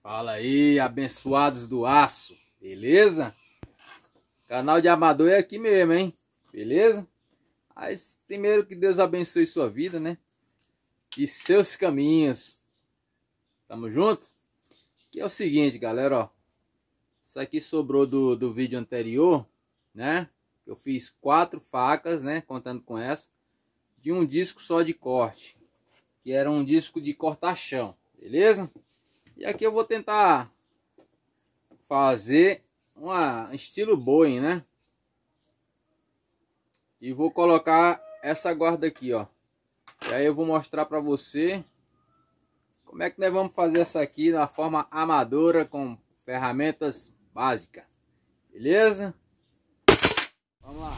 Fala aí, abençoados do aço, beleza? Canal de Amador é aqui mesmo, hein? Beleza? Mas primeiro que Deus abençoe sua vida, né? E seus caminhos. Tamo junto? Que é o seguinte, galera, ó. Isso aqui sobrou do, do vídeo anterior, né? Eu fiz quatro facas, né? Contando com essa. De um disco só de corte. Que era um disco de cortachão, beleza? E aqui eu vou tentar fazer um estilo Boeing, né? E vou colocar essa guarda aqui, ó. E aí eu vou mostrar para você como é que nós vamos fazer essa aqui na forma amadora com ferramentas básicas. Beleza? Vamos lá.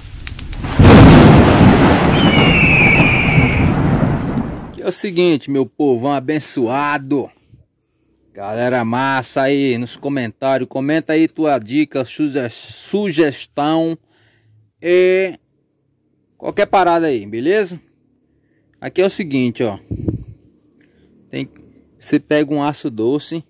Aqui é o seguinte, meu povão abençoado. Galera massa aí nos comentários, comenta aí tua dica, sugestão e qualquer parada aí, beleza? Aqui é o seguinte, ó. Tem, você pega um aço doce,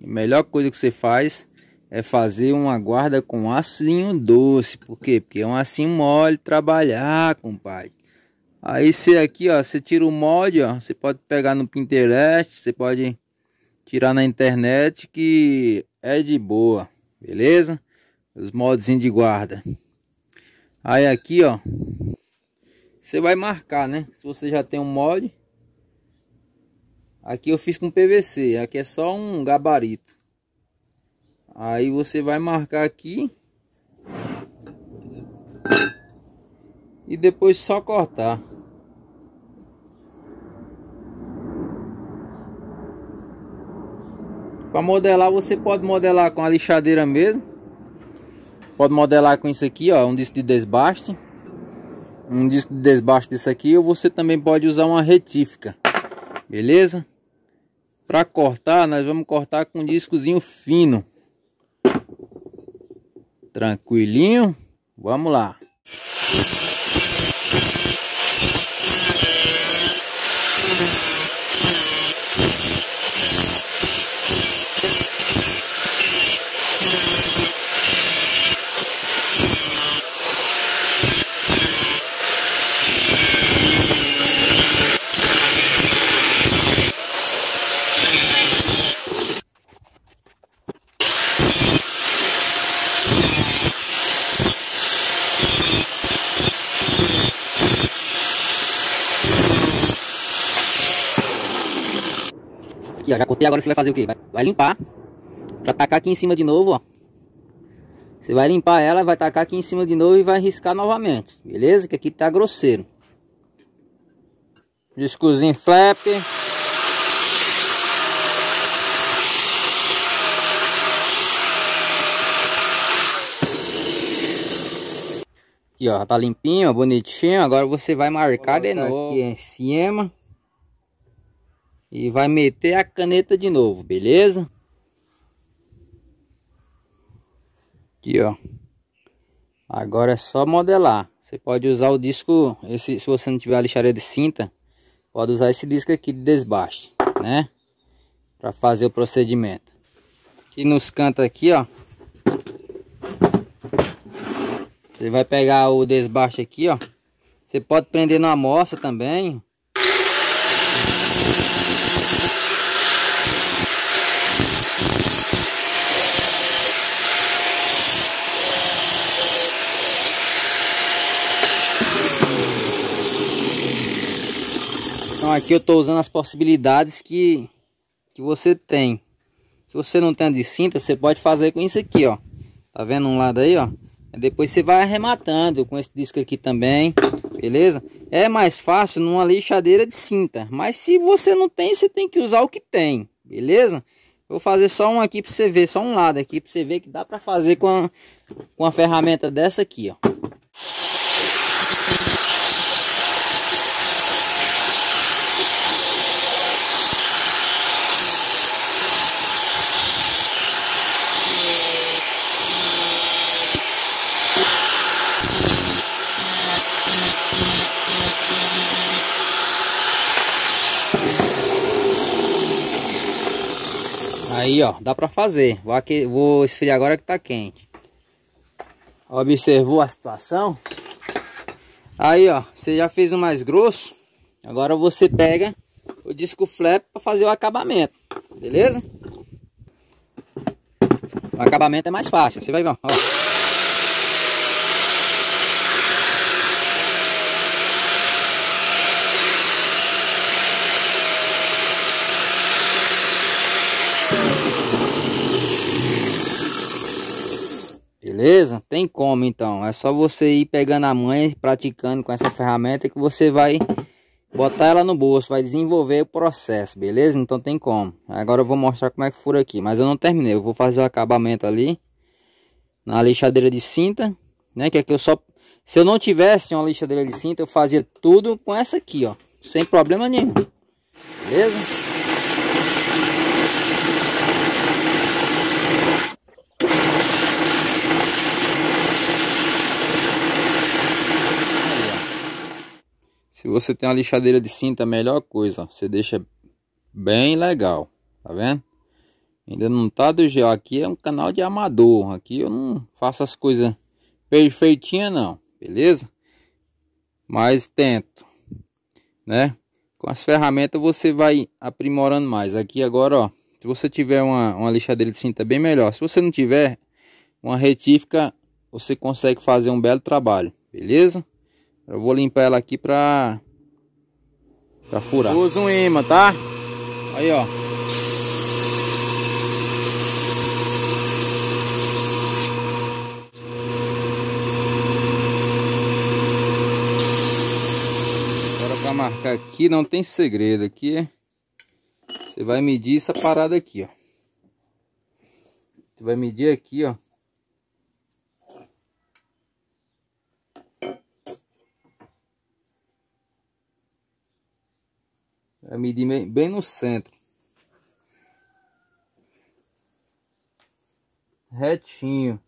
a melhor coisa que você faz é fazer uma guarda com aço doce, por quê? Porque é um assinho mole trabalhar, compadre. Aí você aqui, ó, você tira o molde, ó, você pode pegar no Pinterest, você pode tirar na internet que é de boa, beleza? Os modos de guarda. Aí aqui, ó, você vai marcar, né? Se você já tem um mod. Aqui eu fiz com PVC, aqui é só um gabarito. Aí você vai marcar aqui. E depois só cortar. Para modelar, você pode modelar com a lixadeira mesmo. Pode modelar com isso aqui, ó, um disco de desbaste. Um disco de desbaste desse aqui, ou você também pode usar uma retífica. Beleza? Para cortar, nós vamos cortar com um discozinho fino. Tranquilinho. Vamos lá. Aqui, ó, já cortei. Agora você vai fazer o quê? Vai, vai limpar. Pra tacar aqui em cima de novo, ó. Você vai limpar ela, vai tacar aqui em cima de novo e vai riscar novamente. Beleza? Que aqui tá grosseiro. Discozinho flap. Aqui, ó, tá limpinho, bonitinho. Agora você vai marcar de novo aqui em cima. E vai meter a caneta de novo, beleza? Aqui, ó. Agora é só modelar. Você pode usar o disco, esse, se você não tiver a lixaria de cinta, pode usar esse disco aqui de desbaste, né? Para fazer o procedimento. Aqui nos cantos aqui, ó. Você vai pegar o desbaste aqui, ó. Você pode prender na amostra também. Então aqui eu estou usando as possibilidades que, que você tem. Se você não tem de cinta, você pode fazer com isso aqui, ó. Tá vendo um lado aí, ó? Depois você vai arrematando com esse disco aqui também, beleza? É mais fácil numa lixadeira de cinta. Mas se você não tem, você tem que usar o que tem, beleza? Vou fazer só um aqui para você ver, só um lado aqui para você ver que dá para fazer com a, com a ferramenta dessa aqui, ó. Aí, ó, dá pra fazer. Vou, aqui, vou esfriar agora que tá quente. Observou a situação? Aí, ó, você já fez o mais grosso. Agora você pega o disco flap para fazer o acabamento, beleza? O acabamento é mais fácil. Você vai ver, ó. Beleza? Tem como então. É só você ir pegando a mãe, praticando com essa ferramenta que você vai botar ela no bolso, vai desenvolver o processo, beleza? Então tem como. Agora eu vou mostrar como é que fura aqui, mas eu não terminei. Eu vou fazer o acabamento ali na lixadeira de cinta, né? Que aqui eu só se eu não tivesse uma lixadeira de cinta, eu fazia tudo com essa aqui, ó, sem problema nenhum. Beleza? Se você tem uma lixadeira de cinta, melhor coisa. Você deixa bem legal, tá vendo? Ainda não tá do gel. Aqui é um canal de amador. Aqui eu não faço as coisas perfeitinha não, beleza? Mas tento, né? Com as ferramentas você vai aprimorando mais. Aqui agora, ó. Se você tiver uma, uma lixadeira de cinta, é bem melhor. Se você não tiver uma retífica, você consegue fazer um belo trabalho, beleza? Eu vou limpar ela aqui pra, pra furar. Usa um imã, tá? Aí, ó. Agora pra marcar aqui não tem segredo aqui. É. Você vai medir essa parada aqui, ó. Você vai medir aqui, ó. Vai medir bem no centro. Retinho.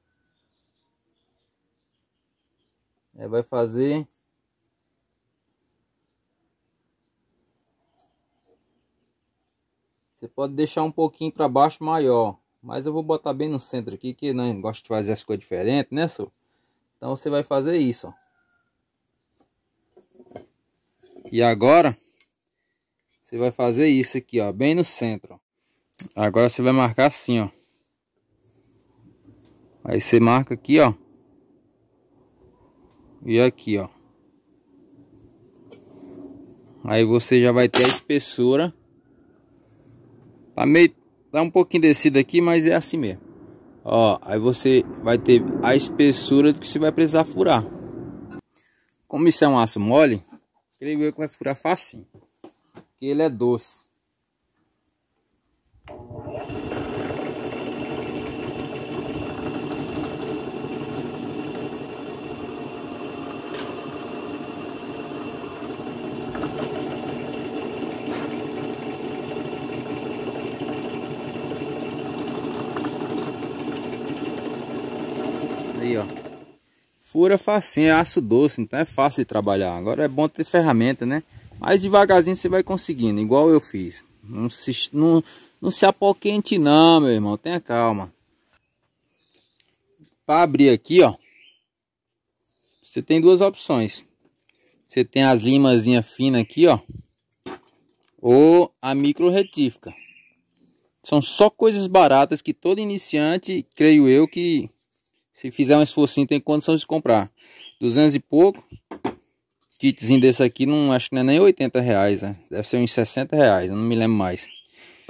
É, vai fazer Você pode deixar um pouquinho para baixo maior. Mas eu vou botar bem no centro aqui, que não né, gosto de fazer as coisas diferentes, né, senhor? Então você vai fazer isso, ó. E agora, você vai fazer isso aqui, ó, bem no centro. Agora você vai marcar assim, ó. Aí você marca aqui, ó. E aqui, ó. Aí você já vai ter a espessura Tá meio. Tá um pouquinho descido aqui, mas é assim mesmo. Ó, aí você vai ter a espessura que você vai precisar furar. Como isso é um aço mole, creio eu que vai furar facinho. que ele é doce. Fura facinho, é aço doce, então é fácil de trabalhar. Agora é bom ter ferramenta, né? Mas devagarzinho você vai conseguindo, igual eu fiz. Não se, não, não se apoquente não, meu irmão. Tenha calma. Para abrir aqui, ó. Você tem duas opções. Você tem as limazinhas finas aqui, ó. Ou a micro retífica. São só coisas baratas que todo iniciante, creio eu, que se fizer um esforcinho, tem condição de comprar. 200 e pouco. Kitzinho desse aqui, não acho que não é nem 80 reais. Né? Deve ser uns 60 reais, não me lembro mais.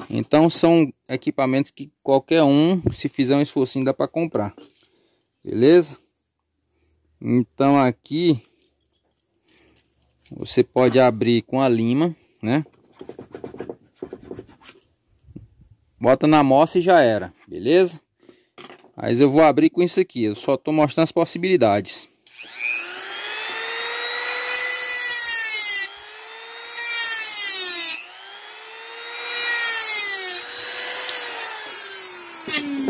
Então são equipamentos que qualquer um, se fizer um esforcinho, dá para comprar. Beleza? Então aqui você pode abrir com a lima, né? Bota na moça e já era, beleza? Mas eu vou abrir com isso aqui, eu só estou mostrando as possibilidades.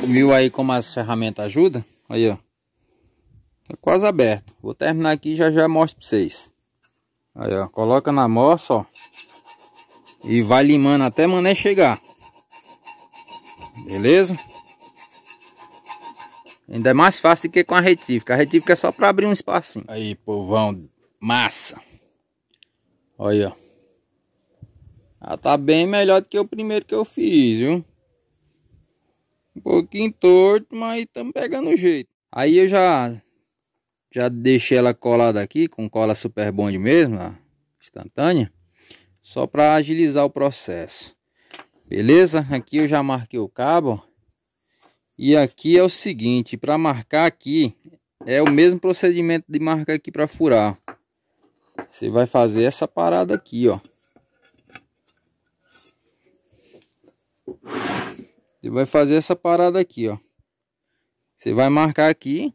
Viu aí como as ferramentas ajudam? Aí, ó. Tá quase aberto. Vou terminar aqui e já já mostro pra vocês. Aí, ó. Coloca na moça ó. E vai limando até mané chegar. Beleza? Ainda é mais fácil do que com a retífica. A retífica é só para abrir um espacinho. Aí, povão, massa. Olha, Ela ah, tá bem melhor do que o primeiro que eu fiz, viu? Um pouquinho torto, mas estamos pegando o jeito. Aí eu já já deixei ela colada aqui com cola super bonde mesmo, ó, instantânea, só para agilizar o processo. Beleza? Aqui eu já marquei o cabo, ó. E aqui é o seguinte, para marcar aqui, é o mesmo procedimento de marcar aqui para furar. Você vai fazer essa parada aqui, ó. Você vai fazer essa parada aqui, ó. Você vai marcar aqui.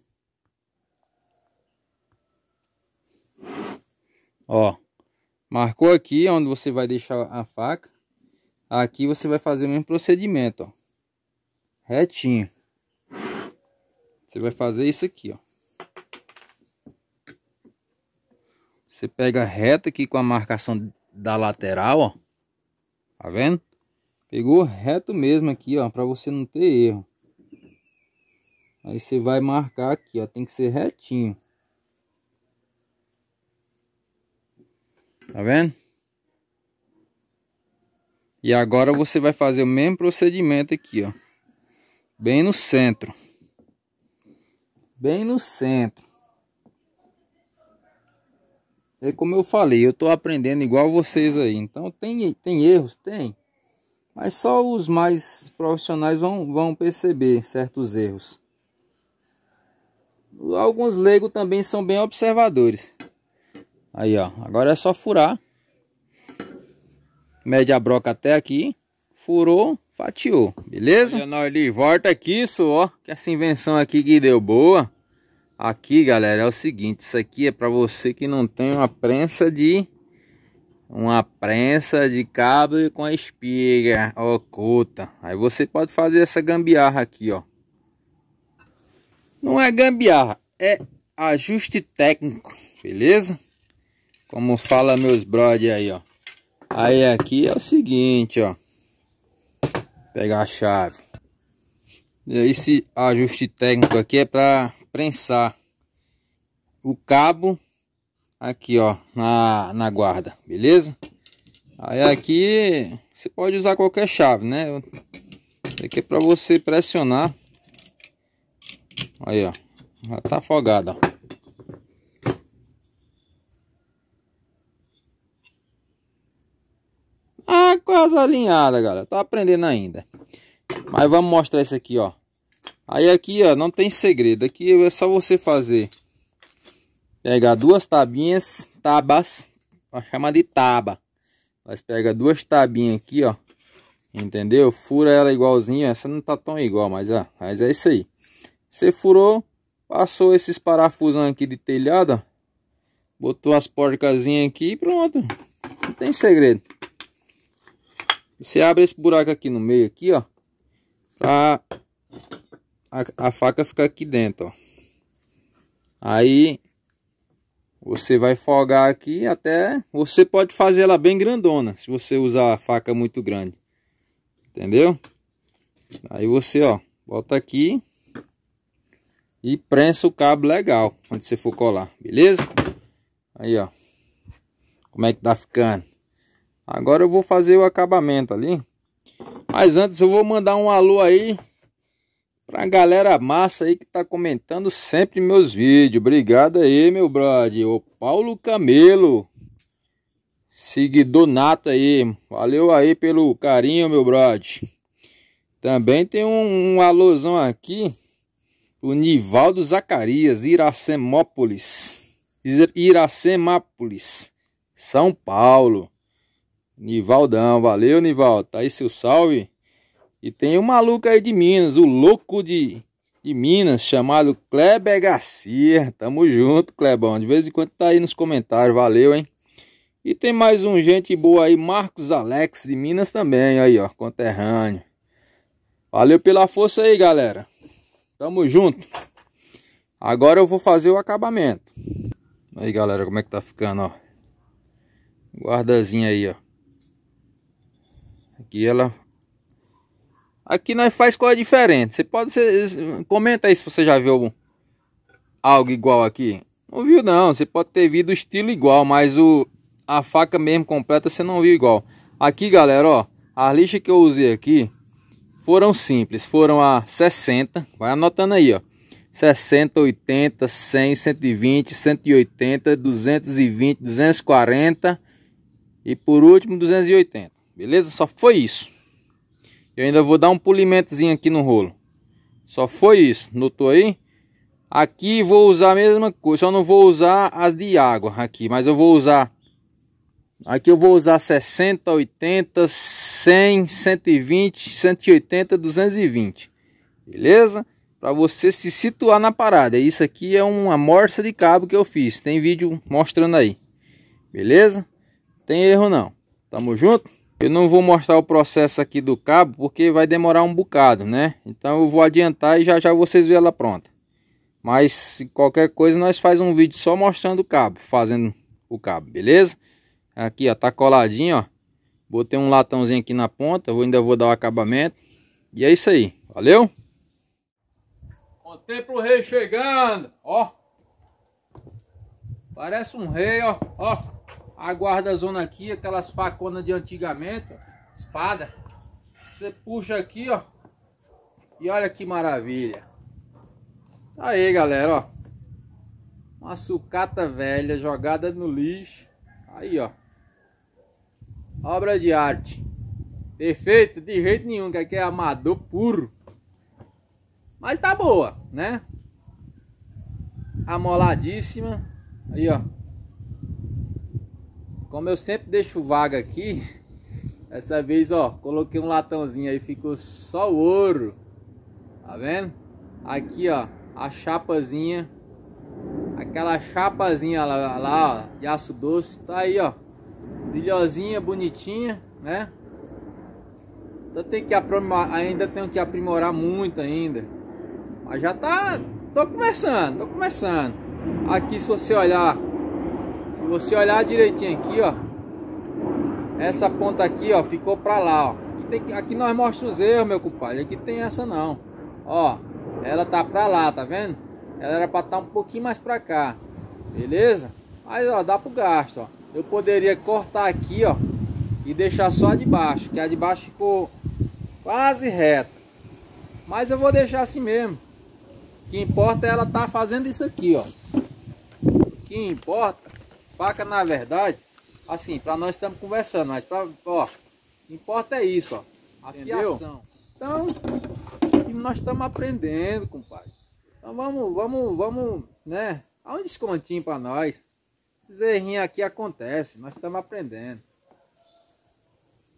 Ó. Marcou aqui onde você vai deixar a faca. Aqui você vai fazer o mesmo procedimento, ó. Retinho. Você vai fazer isso aqui, ó. Você pega reto aqui com a marcação da lateral, ó. Tá vendo? Pegou reto mesmo aqui, ó, para você não ter erro. Aí você vai marcar aqui, ó, tem que ser retinho. Tá vendo? E agora você vai fazer o mesmo procedimento aqui, ó. Bem no centro bem no centro. É como eu falei, eu estou aprendendo igual vocês aí. Então tem, tem erros? Tem. Mas só os mais profissionais vão, vão perceber certos erros. Alguns leigos também são bem observadores. Aí, ó. Agora é só furar. Mede a broca até aqui furou, fatiou, beleza? Leonardo nós volta aqui isso, ó, que essa invenção aqui que deu boa. Aqui, galera, é o seguinte, isso aqui é para você que não tem uma prensa de uma prensa de cabo com a espiga oculta. Aí você pode fazer essa gambiarra aqui, ó. Não é gambiarra, é ajuste técnico, beleza? Como fala meus brother aí, ó. Aí aqui é o seguinte, ó. Pegar a chave. Esse ajuste técnico aqui é para prensar o cabo aqui, ó, na, na guarda, beleza? Aí aqui você pode usar qualquer chave, né? Aqui é para você pressionar. Aí, ó, já tá afogado ó. É a quase alinhada, galera. Tá aprendendo ainda. Mas vamos mostrar isso aqui, ó. Aí aqui, ó, não tem segredo. Aqui é só você fazer. Pegar duas tabinhas, tabas, a chama de taba. Mas pega duas tabinhas aqui, ó. Entendeu? Fura ela igualzinha. Essa não tá tão igual, mas, ó, mas é isso aí. Você furou, passou esses parafusão aqui de telhado, ó. Botou as porcazinhas aqui e pronto. Não tem segredo. Você abre esse buraco aqui no meio, aqui, ó. Pra a, a faca ficar aqui dentro, ó. Aí, você vai folgar aqui até... Você pode fazer ela bem grandona, se você usar a faca muito grande. Entendeu? Aí você, ó, bota aqui e prensa o cabo legal quando você for colar, beleza? Aí, ó, como é que tá ficando. Agora eu vou fazer o acabamento ali. Mas antes eu vou mandar um alô aí pra galera massa aí que tá comentando sempre meus vídeos. Obrigado aí, meu brother. O Paulo Camelo. Seguidor nato aí. Valeu aí pelo carinho, meu brother. Também tem um, um alôzão aqui. O Nivaldo Zacarias, Iracemópolis. Iracemápolis, São Paulo. Nivaldão, valeu Nival, tá aí seu salve. E tem um maluco aí de Minas, o louco de, de Minas, chamado Kleber Garcia. Tamo junto, Klebão. De vez em quando tá aí nos comentários, valeu, hein? E tem mais um gente boa aí, Marcos Alex de Minas também, aí ó, conterrâneo. Valeu pela força aí, galera. Tamo junto. Agora eu vou fazer o acabamento. Aí, galera, como é que tá ficando, ó. Guardazinha aí, ó. Aqui ela... Aqui nós faz coisa diferente. Você pode... Você, comenta aí se você já viu algo igual aqui. Não viu não. Você pode ter visto o estilo igual, mas o... A faca mesmo completa você não viu igual. Aqui, galera, ó. As lixas que eu usei aqui foram simples. Foram a 60. Vai anotando aí, ó. 60, 80, 100, 120, 180, 220, 240 e por último 280. Beleza? Só foi isso. Eu ainda vou dar um polimentozinho aqui no rolo. Só foi isso. Notou aí? Aqui vou usar a mesma coisa. Só não vou usar as de água aqui. Mas eu vou usar... Aqui eu vou usar 60, 80, 100, 120, 180, 220. Beleza? Para você se situar na parada. Isso aqui é uma morsa de cabo que eu fiz. Tem vídeo mostrando aí. Beleza? Tem erro não. Tamo junto? Eu não vou mostrar o processo aqui do cabo, porque vai demorar um bocado, né? Então eu vou adiantar e já já vocês vê ela pronta. Mas qualquer coisa nós faz um vídeo só mostrando o cabo, fazendo o cabo, beleza? Aqui, ó, tá coladinho, ó. Botei um latãozinho aqui na ponta, eu ainda vou dar o acabamento. E é isso aí, valeu? Contei pro rei chegando, ó. Parece um rei, ó, ó. A guarda-zona aqui, aquelas faconas de antigamente, ó, espada. Você puxa aqui, ó. E olha que maravilha. Aí, galera, ó. Uma sucata velha jogada no lixo. Aí, ó. Obra de arte. Perfeito? De jeito nenhum, que aqui é amador puro. Mas tá boa, né? Amoladíssima. Aí, ó. Como eu sempre deixo vaga aqui, essa vez, ó, coloquei um latãozinho aí, ficou só o ouro. Tá vendo? Aqui, ó, a chapazinha. Aquela chapazinha lá, lá ó, de aço doce. Tá aí, ó. Brilhosinha, bonitinha, né? Então tem que aprimorar, ainda tenho que aprimorar muito ainda. Mas já tá... Tô começando, tô começando. Aqui, se você olhar se você olhar direitinho aqui, ó. Essa ponta aqui, ó, ficou pra lá, ó. Aqui, tem, aqui nós mostramos os erros, meu compadre. Aqui tem essa não. Ó, ela tá pra lá, tá vendo? Ela era pra estar tá um pouquinho mais pra cá. Beleza? Mas, ó, dá pro gasto, ó. Eu poderia cortar aqui, ó. E deixar só a de baixo. Que a de baixo ficou quase reta. Mas eu vou deixar assim mesmo. O que importa é ela tá fazendo isso aqui, ó. O que importa Faca, na verdade, assim, para nós estamos conversando, mas para, ó, importa é isso, ó. A então e Então, nós estamos aprendendo, compadre. Então vamos, vamos, vamos, né? há um descontinho para nós. zerrinho aqui acontece, nós estamos aprendendo.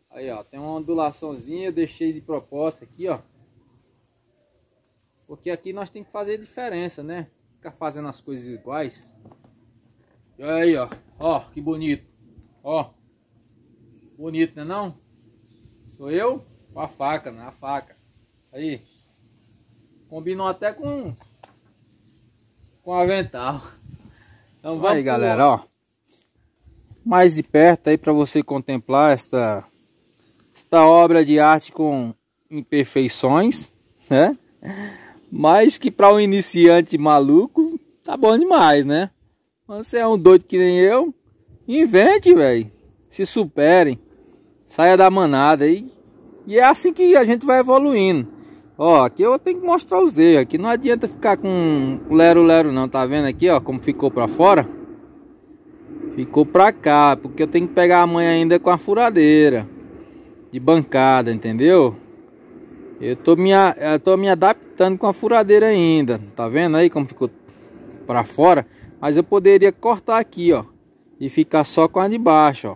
Aí, ó, tem uma ondulaçãozinha, eu deixei de proposta aqui, ó. Porque aqui nós tem que fazer diferença, né? Ficar fazendo as coisas iguais. E aí, ó. Ó, que bonito. Ó. Bonito, né não, Sou eu com a faca, na né, A faca. Aí. Combinou até com com avental. Então vamos aí, galera, ó. Mais de perto aí para você contemplar esta esta obra de arte com imperfeições, né? Mas que para um iniciante maluco tá bom demais, né? Você é um doido que nem eu. Invente, velho. Se superem. Saia da manada. aí. e é assim que a gente vai evoluindo. Ó, aqui eu tenho que mostrar os erros. Aqui não adianta ficar com lero-lero não. Tá vendo aqui, ó, como ficou pra fora? Ficou pra cá. Porque eu tenho que pegar a mãe ainda com a furadeira. De bancada, entendeu? Eu tô me, eu tô me adaptando com a furadeira ainda. Tá vendo aí como ficou pra fora? Mas eu poderia cortar aqui, ó. E ficar só com a de baixo, ó.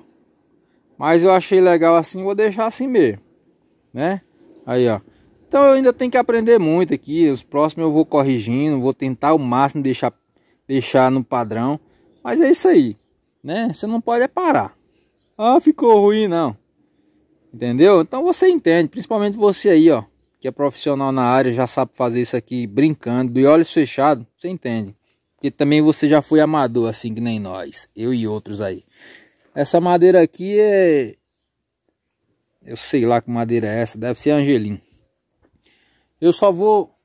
Mas eu achei legal assim, vou deixar assim mesmo. Né? Aí, ó. Então eu ainda tenho que aprender muito aqui. Os próximos eu vou corrigindo, vou tentar o máximo deixar, deixar no padrão. Mas é isso aí, né? Você não pode é parar. Ah, ficou ruim, não. Entendeu? Então você entende, principalmente você aí, ó que é profissional na área, já sabe fazer isso aqui brincando, de olhos fechados, você entende. Porque também você já foi amador, assim que nem nós. Eu e outros aí. Essa madeira aqui é... Eu sei lá que madeira é essa. Deve ser angelim. Eu só vou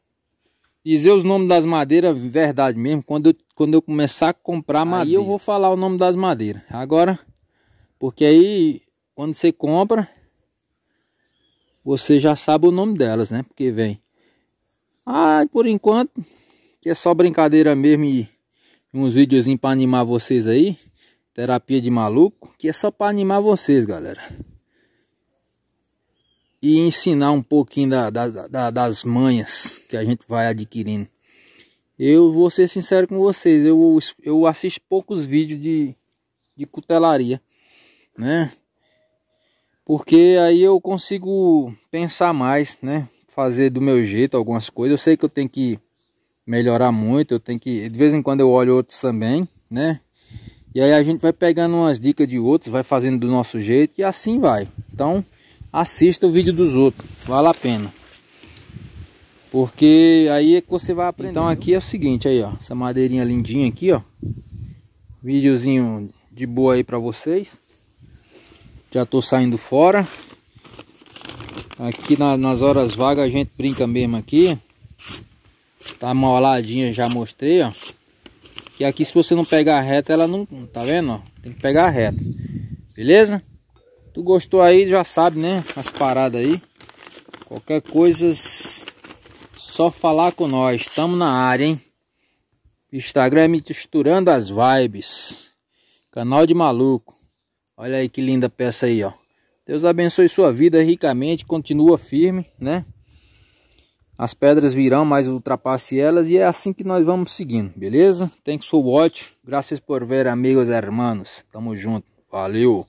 dizer os nomes das madeiras verdade mesmo. Quando eu, quando eu começar a comprar aí madeira. eu vou falar o nome das madeiras. Agora... Porque aí... Quando você compra, você já sabe o nome delas, né? Porque vem. Ah, por enquanto, Aqui é só brincadeira mesmo e uns videozinhos para animar vocês aí. Terapia de maluco, que é só para animar vocês, galera. E ensinar um pouquinho da, da, da, das manhas que a gente vai adquirindo. Eu vou ser sincero com vocês, eu, eu assisto poucos vídeos de, de cutelaria, né? Porque aí eu consigo pensar mais, né? Fazer do meu jeito algumas coisas. Eu sei que eu tenho que melhorar muito. Eu tenho que. De vez em quando eu olho outros também, né? E aí a gente vai pegando umas dicas de outros, vai fazendo do nosso jeito e assim vai. Então assista o vídeo dos outros, vale a pena. Porque aí é que você vai aprender. Então aqui é o seguinte, aí ó, essa madeirinha lindinha aqui, ó. Vídeozinho de boa aí pra vocês. Já tô saindo fora. Aqui na, nas horas vagas a gente brinca mesmo aqui. Tá moladinha, já mostrei, ó. Que aqui se você não pegar reta, ela não... Tá vendo, ó? Tem que pegar reta. Beleza? Tu gostou aí, já sabe, né? As paradas aí. Qualquer coisa, só falar com nós. Estamos na área, hein? Instagram é misturando as vibes. Canal de maluco. Olha aí que linda peça aí, ó. Deus abençoe sua vida ricamente, continua firme, né? as pedras virão, mas ultrapasse elas, e é assim que nós vamos seguindo, beleza? Thanks for watch, graças por ver, amigos e irmãos, tamo junto, valeu!